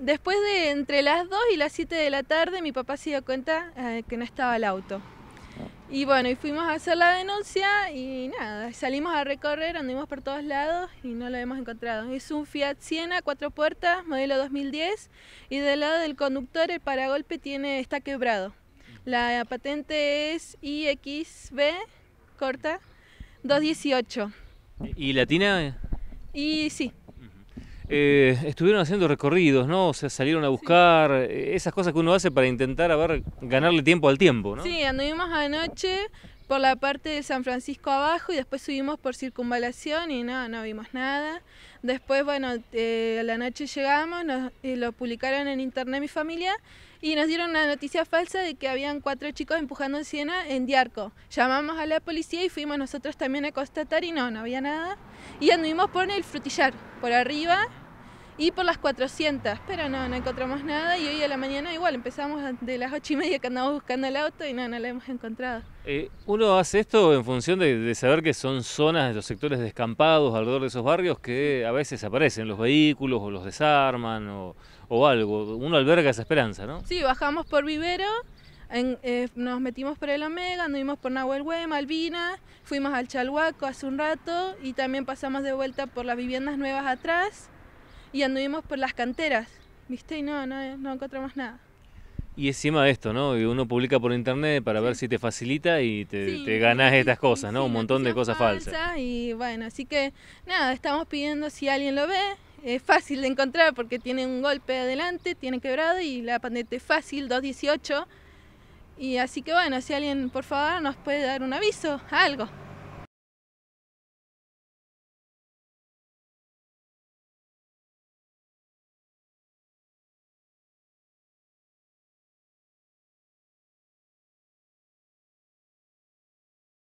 Después de entre las 2 y las 7 de la tarde mi papá se dio cuenta eh, que no estaba el auto. Y bueno, y fuimos a hacer la denuncia y nada, salimos a recorrer, anduvimos por todos lados y no lo hemos encontrado. Es un Fiat Siena, cuatro puertas, modelo 2010 y del lado del conductor el paragolpe tiene está quebrado. La patente es IXB corta 218. ¿Y latina? Y sí. Eh, estuvieron haciendo recorridos, ¿no? O sea, salieron a buscar eh, esas cosas que uno hace para intentar ver, ganarle tiempo al tiempo, ¿no? Sí, anduvimos anoche, por la parte de San Francisco abajo y después subimos por circunvalación y no, no vimos nada. Después, bueno, eh, a la noche llegamos, nos, eh, lo publicaron en internet mi familia y nos dieron una noticia falsa de que habían cuatro chicos empujando en Siena en Diarco. Llamamos a la policía y fuimos nosotros también a constatar y no, no había nada. Y anduvimos por el frutillar, por arriba y por las 400, pero no, no encontramos nada y hoy a la mañana igual empezamos de las 8 y media que andamos buscando el auto y no, no lo hemos encontrado. Eh, uno hace esto en función de, saber que son zonas de los sectores descampados alrededor de esos barrios que a veces aparecen los vehículos o los desarman o, o algo. Uno alberga esa esperanza, ¿no? Sí, bajamos por Vivero. Eh, nos metimos por el Omega, anduvimos por Nahuel Hue, Malvina, fuimos al Chalhuaco hace un rato y también pasamos de vuelta por las viviendas nuevas atrás y anduvimos por las canteras, ¿viste? Y no, no, encontramos nada. Y encima de esto, ¿no? Uno publica por internet para ver si te facilita y te, ganas estas cosas, ¿no? Un montón de cosas falsas. Y bueno, así que nada, estamos pidiendo si alguien lo ve. Es fácil de encontrar porque tiene un golpe adelante, tiene quebrado y la pandemia es fácil, 218. Y así que bueno, si alguien por favor nos puede dar un aviso, algo.